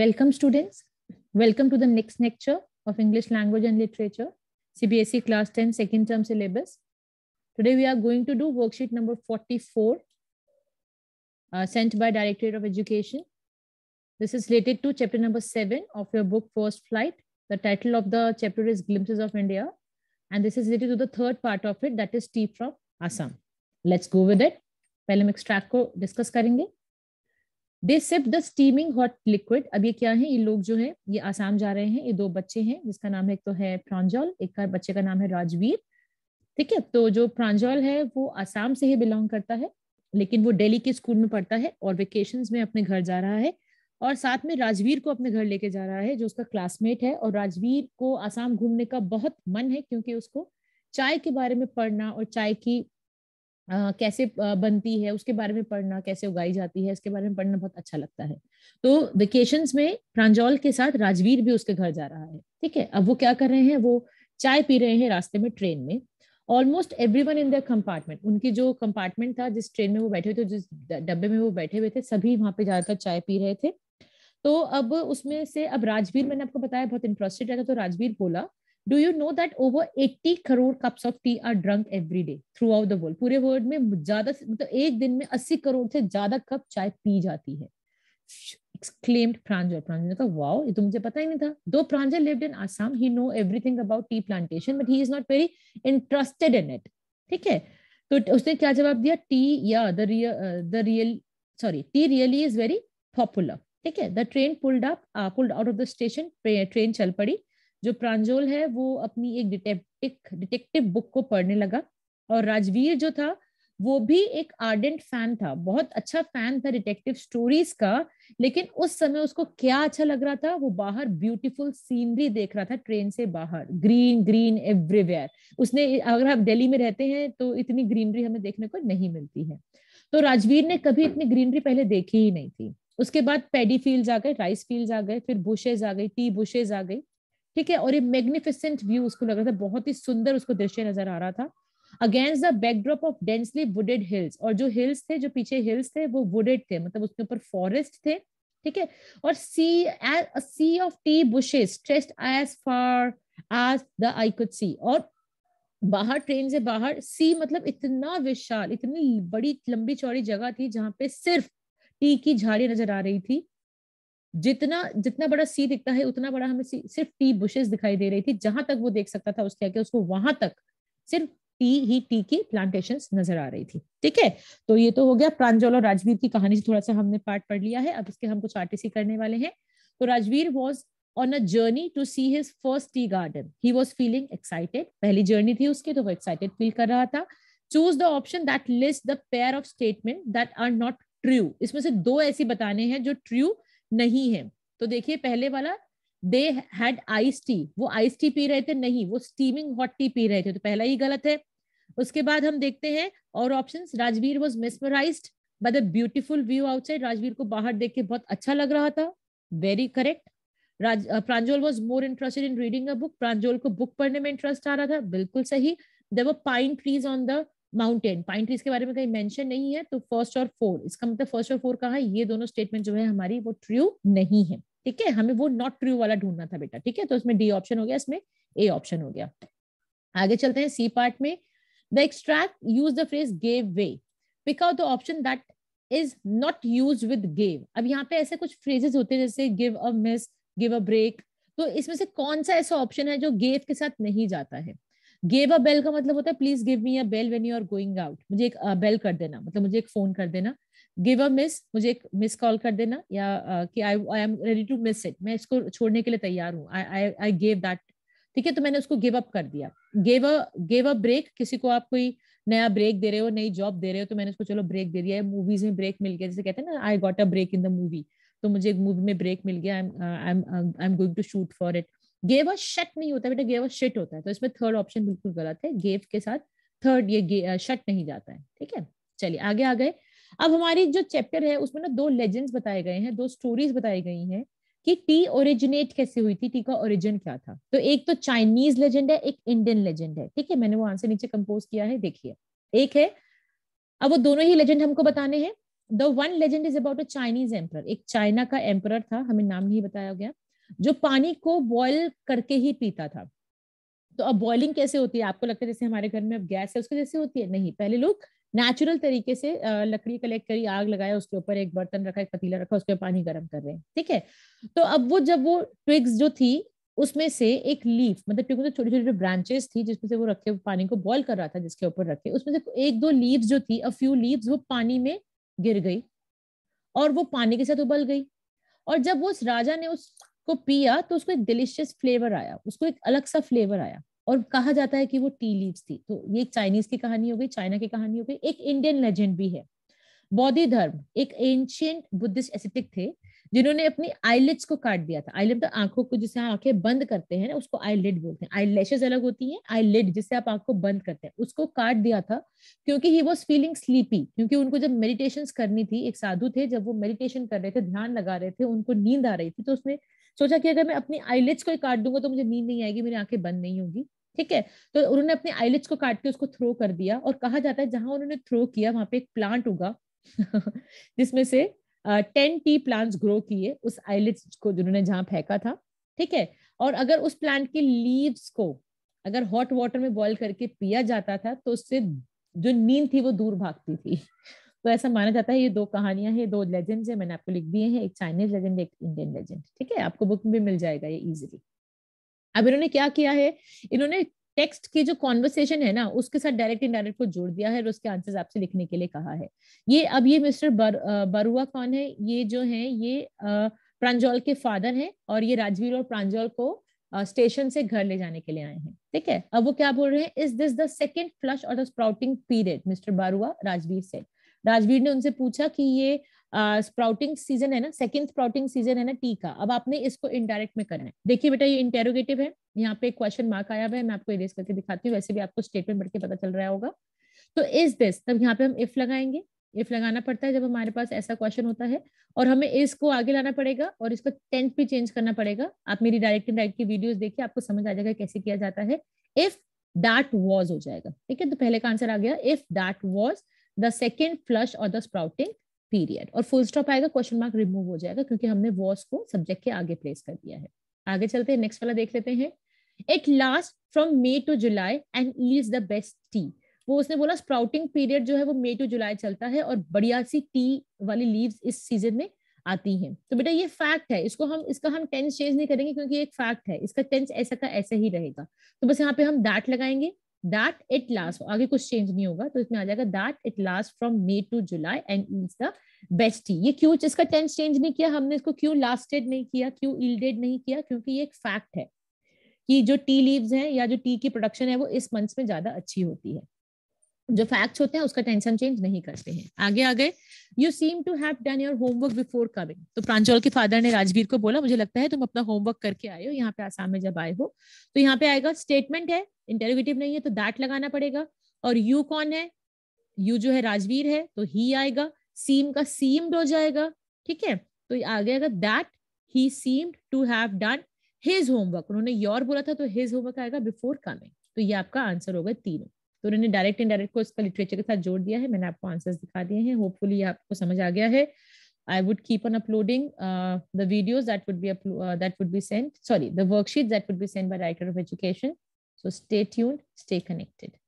Welcome students. Welcome to the next lecture of English language and literature, CBSE class 10 second term syllabus. Today we are going to do worksheet number 44 uh, sent by Directorate of Education. This is related to chapter number seven of your book First Flight. The title of the chapter is Glimpses of India. And this is related to the third part of it that is tea from Assam. Let's go with it. पहले हम extract को करेंगे they sip the steaming hot liquid अब ये क्या है ये लोग जो है ये आसाम जा रहे हैं ये दो बच्चे हैं जिसका नाम है एक तो है प्रांजल एक का बच्चे का नाम है राजवीर ठीक है तो जो प्रांजल है वो आसाम से ही बिलोंग करता है लेकिन वो डेली के स्कूल में पढ़ता है और वेकेशन में अपने घर जा रहा है और साथ में राजवीर को अपने घर लेके जा रहा है जो उसका क्लासमेट है और राजवीर को आसाम घूमने का बहुत मन है क्योंकि उसको चाय के बारे में पढ़ना और चाय की कैसे बनती है उसके बारे में पढ़ना कैसे उगाई जाती है इसके बारे में पढ़ना बहुत अच्छा लगता है तो वेकेशन में प्रांजौल के साथ राजवीर भी उसके घर जा रहा है ठीक है अब वो क्या कर रहे हैं वो चाय पी रहे हैं रास्ते में ट्रेन में almost everyone in the compartment उनकी जो कंपार्टमेंट था जिस ट्रेन में वो बैठे हुए थे जिस डब्बे में वो बैठे हुए थे सभी वहां पे ज्यादातर चाय पी रहे थे तो अब उसमें से अब राजवीर मैंने आपको बताया बहुत इंटरेस्टेड रहता तो राजवीर बोला Do you know that over 80 crore cups of tea are drunk every day throughout the world? पूरे वर्ल्ड में ज्यादा मतलब एक दिन में 80 करोड़ से ज्यादा कप चाय पी जाती है exclaimed Pranjal. Pranjal ने कहा, "Wow, ये तो मुझे पता ही नहीं था." Though Pranjal lived in Assam, he know everything about tea plantation, but he is not very interested in it. ठीक है? तो उसने क्या जवाब दिया? Tea, yeah, the real, uh, the real, sorry, tea really is very popular. ठीक है? The train pulled up, uh, pulled out of the station. Train चल पड़ी. जो प्रांजोल है वो अपनी एक डिटेक्टिक डिटेक्टिव बुक को पढ़ने लगा और राजवीर जो था वो भी एक आर्डेंट फैन था बहुत अच्छा फैन था डिटेक्टिव स्टोरीज का लेकिन उस समय उसको क्या अच्छा लग रहा था वो बाहर ब्यूटीफुल सीनरी देख रहा था ट्रेन से बाहर ग्रीन ग्रीन एवरीवेयर उसने अगर आप दिल्ली में रहते हैं तो इतनी ग्रीनरी हमें देखने को नहीं मिलती है तो राजवीर ने कभी इतनी ग्रीनरी पहले देखी ही नहीं थी उसके बाद पेडी फील्ड आ गए राइस फील्ड आ गए फिर बुशेज आ गई टी बुशेज आ गई ठीक है और ये मैग्निफिसेंट व्यू उसको लग रहा था बहुत ही सुंदर उसको दृश्य नजर आ रहा था against the backdrop of densely wooded hills और जो हिल्स थे जो पीछे हिल्स थे वो वुडेड थे मतलब उसके ऊपर फॉरेस्ट थे ठीक है और sea as sea of tea bushes stretched as far as the eye could see और बाहर ट्रेन से बाहर सी मतलब इतना विशाल इतनी बड़ी लंबी चौड़ी जगह थी जहां पे सिर्फ टी की झाड़ी नजर आ रही थी जितना जितना बड़ा सी दिखता है उतना बड़ा हमें सिर्फ टी बुशेस दिखाई दे रही थी जहां तक वो देख सकता था उसके आगे उसको वहां तक सिर्फ टी ही टी की प्लांटेशन नजर आ रही थी ठीक है तो ये तो हो गया प्रांजल और राजवीर की कहानी से थोड़ा सा हमने पार्ट पढ़ लिया है अब इसके हम कुछ आरटीसी करने वाले हैं तो Rajveer was on a journey to see his first tea garden he was feeling excited पहली जर्नी थी उसकी तो वो एक्साइटेड फील कर रहा था choose the option that list the pair of statement that are not true इसमें से दो ऐसी बताने हैं जो ट्रू नहीं है तो देखिए पहले वाला दे हैड आइस टी वो आइस टी पी रहे थे नहीं वो स्टीमिंग हॉट टी पी रहे थे तो पहला ही गलत है उसके बाद हम देखते हैं और option Rajveer was mesmerized by the beautiful view outside Rajveer को बाहर देख के बहुत अच्छा लग रहा था very correct Raj Pranjol was more interested in reading a book Pranjol को बुक पढ़ने में इंटरेस्ट आ रहा था बिल्कुल सही there pine trees on the mountain pine trees के बारे में कहीं मेंशन नहीं है तो फर्स्ट और फोर इसका मतलब फर्स्ट और फोर कहा है ये दोनों स्टेटमेंट जो है हमारी वो ट्रू नहीं है ठीक है हमें वो नॉट ट्रू वाला ढूंढना था बेटा ठीक है तो इसमें डी ऑप्शन हो गया इसमें ए ऑप्शन हो गया आगे चलते हैं सी पार्ट में the extract use the phrase gave way pick out the option that is not used with gave अब यहाँ पे ऐसे कुछ फ्रेजेस होते हैं जैसे give a miss give a break तो इसमें से कौन सा ऐसा ऑप्शन है जो गेव के साथ नहीं जाता है गेव अ बेल का मतलब होता है please give me a bell when you are going out मुझे एक बेल कर देना मतलब मुझे एक फोन कर देना गिव अ मिस मुझे एक मिस कॉल कर देना या कि I I am ready to miss it मैं इसको छोड़ने के लिए तैयार हूँ आई गेव दैट ठीक है तो मैंने उसको गिव अप कर दिया gave a gave a break किसी को आप कोई नया ब्रेक दे रहे हो नई जॉब दे रहे हो तो मैंने उसको चलो ब्रेक दे दिया है मूवीज में ब्रेक मिल गया जैसे कहते हैं ना I got a break in the movie तो मुझे एक मूवी में ब्रेक मिल गया I am I am going to shoot for it gave a shot नहीं होता बेटा गेव अ शिट होता है तो इसमें थर्ड ऑप्शन बिल्कुल गलत है गेव के साथ थर्ड ये शट नहीं जाता है ठीक है चलिए आगे आ गए अब हमारी जो चैप्टर है उसमें ना दो लेजेंड्स बताए गए हैं दो स्टोरीज बताई गई हैं कि टी ओरिजिनेट कैसे हुई थी टी का ओरिजिन क्या था तो एक तो चाइनीज लेजेंड है एक इंडियन लेजेंड है ठीक है मैंने वो आंसर नीचे कंपोज किया है देखिए एक है अब वो दोनों ही लेजेंड हमको बताने हैं the one legend is about a Chinese emperor एक चाइना का एम्पर था हमें नाम नहीं बताया गया जो पानी को बॉयल करके ही पीता था तो अब बॉइलिंग कैसे होती है आपको लगता है जैसे हमारे घर में अब गैस है उसके जैसे होती है नहीं पहले लोग नेचुरल तरीके से लकड़ी कलेक्ट करी आग लगाया उसके ऊपर एक बर्तन रखा एक पतीला रखा उसके पानी गर्म कर रहे हैं ठीक है तो अब वो जब वो ट्विग्स जो थी उसमें से एक लीफ मतलब ट्विग्स में छोटी छोटी ब्रांचेस थी जिसमें से वो रखे पानी को बॉयल कर रहा था जिसके ऊपर रखे उसमें से एक दो लीव्स जो थी अ फ्यू लीव्स वो पानी में गिर गई और वो पानी के साथ उबल गई और जब उस राजा ने उस उसको पिया तो उसको एक डिलिशियस फ्लेवर आया उसको एक अलग सा फ्लेवर आया और कहा जाता है कि वो टी लीव्स थी तो ये एक चाइनीज की कहानी हो गई चाइना की कहानी हो गई एक इंडियन लेजेंड भी है बौद्धि धर्म एक एंशियंट बुद्धिस्ट एसिटिक थे जिन्होंने अपनी आईलेट्स को काट दिया था आईलेट तो आंखों को जिसे आंखें बंद करते हैं ना उसको आईलेट बोलते हैं आईलैशेज अलग होती हैं आईलेट जिससे आप आंख को बंद करते हैं उसको काट दिया था क्योंकि ही वॉज फीलिंग स्लीपी क्योंकि उनको जब मेडिटेशन करनी थी एक साधु थे जब वो मेडिटेशन कर रहे थे ध्यान लगा रहे थे उनको नींद आ रही थी तो उसने सोचा कि अगर मैं अपनी आईलेट्स को काट दूंगा तो मुझे नींद नहीं आएगी मेरी आंखें बंद नहीं होगी ठीक है तो उन्होंने अपने आईलेट्स को काट के उसको थ्रो कर दिया और कहा जाता है जहां उन्होंने थ्रो किया वहां पे एक प्लांट उगा जिसमें से टेन टी प्लांट्स ग्रो किए उस आईलेट्स को जिन्होंने जहां फेंका था ठीक है और अगर उस प्लांट की लीव्स को अगर हॉट वाटर में बॉईल करके पिया जाता था तो उससे जो नींद थी वो दूर भागती थी तो ऐसा माना जाता है ये दो कहानियां हैं दो लेजेंड्स हैं मैंने आपको लिख दिए हैं एक चाइनीज लेजेंड एक इंडियन लेजेंड ठीक है आपको बुक में भी मिल जाएगा ये इजिली अब इन्होंने क्या किया है इन्होंने टेक्स्ट की जो कॉन्वर्सेशन है ना उसके साथ डायरेक्ट इनडायरेक्ट को जोड़ दिया है और उसके आंसर्स आपसे लिखने के लिए कहा है ये अब ये मिस्टर बर, बरुआ कौन है ये जो है ये प्रांजोल के फादर हैं और ये राजवीर और प्रांजोल को स्टेशन से घर ले जाने के लिए आए हैं ठीक है अब वो क्या बोल रहे हैं is this the second flush or the sprouting period mister Barua Rajveer Seth Rajveer ने उनसे पूछा कि ये स्प्राउटिंग uh, सीजन है ना सेकंड स्प्राउटिंग सीजन है ना टी का अब आपने इसको इनडायरेक्ट में करना है देखिए बेटा ये इंटेरोगेटिव है यहाँ पे क्वेश्चन मार्क आया हुआ है मैं आपको इरेज करके दिखाती हूँ वैसे भी आपको स्टेटमेंट पढ़ के पता चल रहा होगा तो इज दिस तब यहाँ पे हम इफ लगाएंगे इफ लगाना पड़ता है जब हमारे पास ऐसा क्वेश्चन होता है और हमें इसको आगे लाना पड़ेगा और इसका टेंथ भी चेंज करना पड़ेगा आप मेरी डायरेक्ट डायरेक्ट की वीडियोस देखिए आपको समझ आ जाएगा कैसे किया जाता है इफ दैट वॉज हो जाएगा ठीक है तो पहले का आंसर आ गया if that was the second flush or the sprouting period और फुल स्टॉप आएगा क्वेश्चन मार्क रिमूव हो जाएगा क्योंकि हमने वॉस को सब्जेक्ट के आगे प्लेस कर दिया है आगे चलते हैं नेक्स्ट वाला देख लेते हैं it last from May to July and is the best tea वो उसने बोला स्प्राउटिंग पीरियड जो है वो मई टू जुलाई चलता है और बढ़िया सी टी वाली लीव्स इस सीजन में आती हैं तो बेटा ये फैक्ट है इसको हम इसका हम टेंस चेंज नहीं करेंगे क्योंकि एक फैक्ट है इसका टेंस ऐसा का ऐसा ही रहेगा तो बस यहाँ पे हम दैट लगाएंगे दैट इट लास्ट आगे कुछ चेंज नहीं होगा तो इसमें आ जाएगा that it last from May to July and is the best ये क्यों इसका टेंस चेंज नहीं किया हमने इसको क्यों लास्टेड नहीं किया क्यों इल्डेड नहीं किया क्योंकि ये एक फैक्ट है कि जो टी लीव्स हैं या जो टी की प्रोडक्शन है वो इस मंथ में ज्यादा अच्छी होती है जो फैक्ट्स होते हैं उसका टेंशन चेंज नहीं करते हैं आगे आ गए you seem to have done your homework before coming तो प्रांचौल के फादर ने राजवीर को बोला मुझे लगता है तुम अपना होमवर्क करके आए हो यहाँ पे आसाम में जब आए हो तो यहाँ पे आएगा स्टेटमेंट है इंटेरोगेटिव नहीं है तो दैट लगाना पड़ेगा और यू कौन है यू जो है राजवीर है तो ही आएगा सीम का सीम्ड हो जाएगा ठीक है तो आगे आएगा that he seemed to have done his homework उन्होंने योर बोला था तो हिज होमवर्क आएगा बिफोर कमिंग तो ये आपका आंसर होगा तीनों तो उन्होंने डायरेक्ट इनडायरेक्ट को उसका लिटरेचर के साथ जोड़ दिया है मैंने आपको आंसर दिखा दिए हैं होपफुली आपको समझ आ गया है I would keep on uploading videos that would be send sorry worksheet that would be send by director of education so stay tuned stay connected